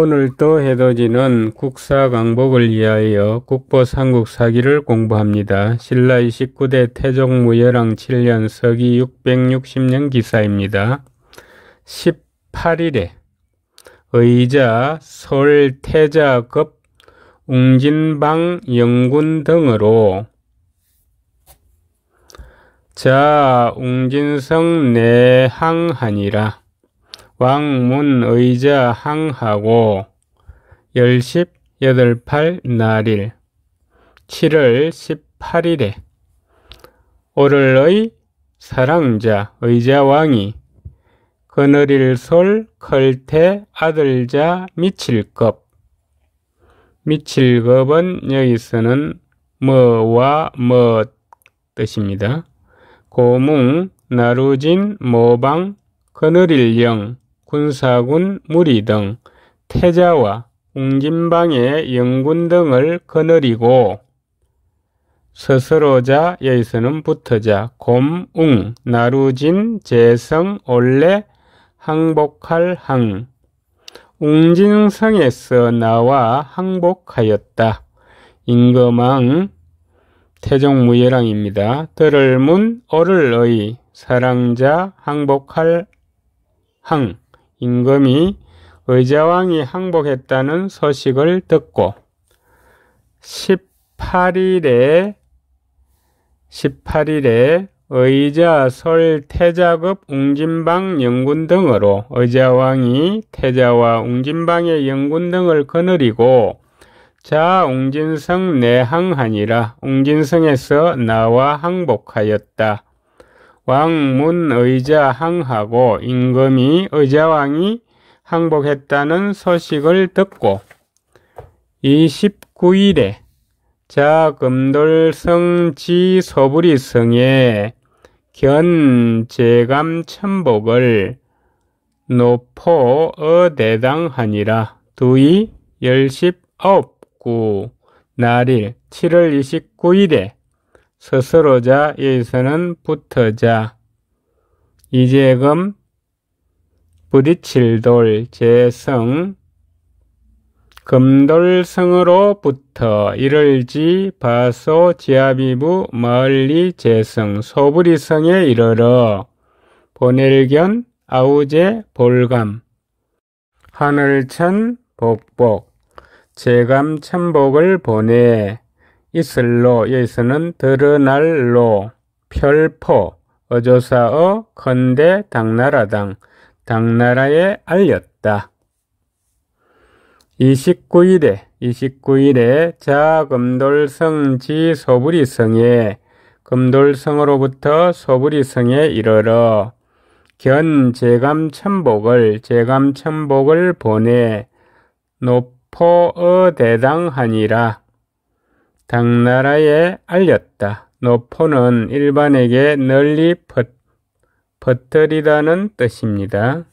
오늘도 해돋이는 국사 강복을 위하여 국보 삼국 사기를 공부합니다. 신라의 19대 태종 무열왕 7년 서기 660년 기사입니다. 18일에 의자, 솔, 태자급, 웅진방, 영군 등으로 자, 웅진성 내항하니라. 왕문의자 항하고 열십 여덟팔 날일 7월 18일에 오를의 사랑자 의자왕이 그늘일 솔 컬태 아들자 미칠겁 미칠겁은 여기서는 뭐와 뭐 뜻입니다. 고뭉 나루진 모방 그늘일 영 군사군 무리 등 태자와 웅진방의 영군 등을 거느리고 스스로자 여기서는 붙어자 곰웅 나루진 재성 올래 항복할 항 웅진성에서 나와 항복하였다. 임금왕 태종무예랑입니다. 들을 문 어를 의 사랑자 항복할 항 임금이 의자왕이 항복했다는 소식을 듣고 18일에 18일에 의자, 설, 태자급, 웅진방, 영군 등으로 의자왕이 태자와 웅진방의 영군 등을 거느리고 자 웅진성 내항하니라 웅진성에서 나와 항복하였다. 왕문의자 항하고 임금이 의자왕이 항복했다는 소식을 듣고 29일에 자금돌성 지소부리성에 견제감 천복을 노포 어대당하니라 두이 열십홉 구 날일 7월 29일에 스스로자 예서는 붙어자 이재금 부딪힐 돌 재성 금돌성으로 붙어 이를지 바소 지아비부 멀리 재성 소부리성에 이르러 보낼견 아우제 볼감 하늘천 복복 재감 천복을 보내 있을로 여기서는 드러날로 펼포 어조사어 건대 당나라당 당나라에 알렸다. 29일에 29일에 자금돌성지 소부리성에 금돌성으로부터 소부리성에 이르러 견 제감 천복을 제감 천복을 보내 노포어 대당하니라 당나라에 알렸다. 노포는 일반에게 널리 퍼, 퍼뜨리다는 뜻입니다.